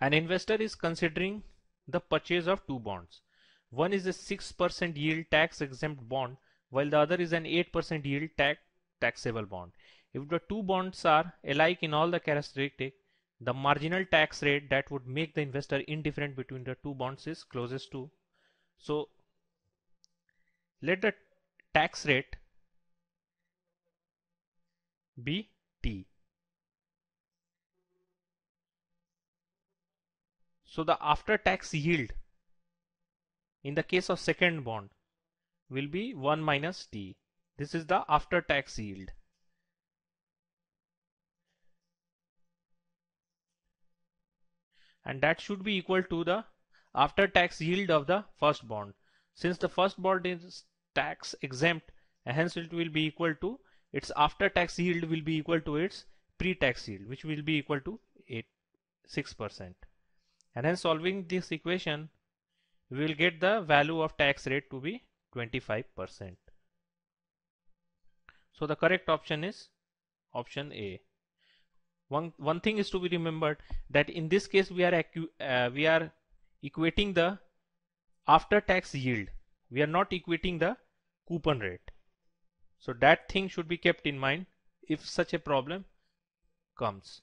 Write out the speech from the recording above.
An investor is considering the purchase of two bonds. One is a 6% yield tax exempt bond while the other is an 8% yield tax taxable bond. If the two bonds are alike in all the characteristics, the marginal tax rate that would make the investor indifferent between the two bonds is closest to. So let the tax rate be So the after tax yield in the case of second bond will be 1 minus T. This is the after tax yield. And that should be equal to the after tax yield of the first bond. Since the first bond is tax exempt, hence it will be equal to its after tax yield will be equal to its pre tax yield, which will be equal to 8, 6% and then solving this equation we will get the value of tax rate to be 25%. So the correct option is option A. One, one thing is to be remembered that in this case we are uh, we are equating the after tax yield. We are not equating the coupon rate. So that thing should be kept in mind if such a problem comes.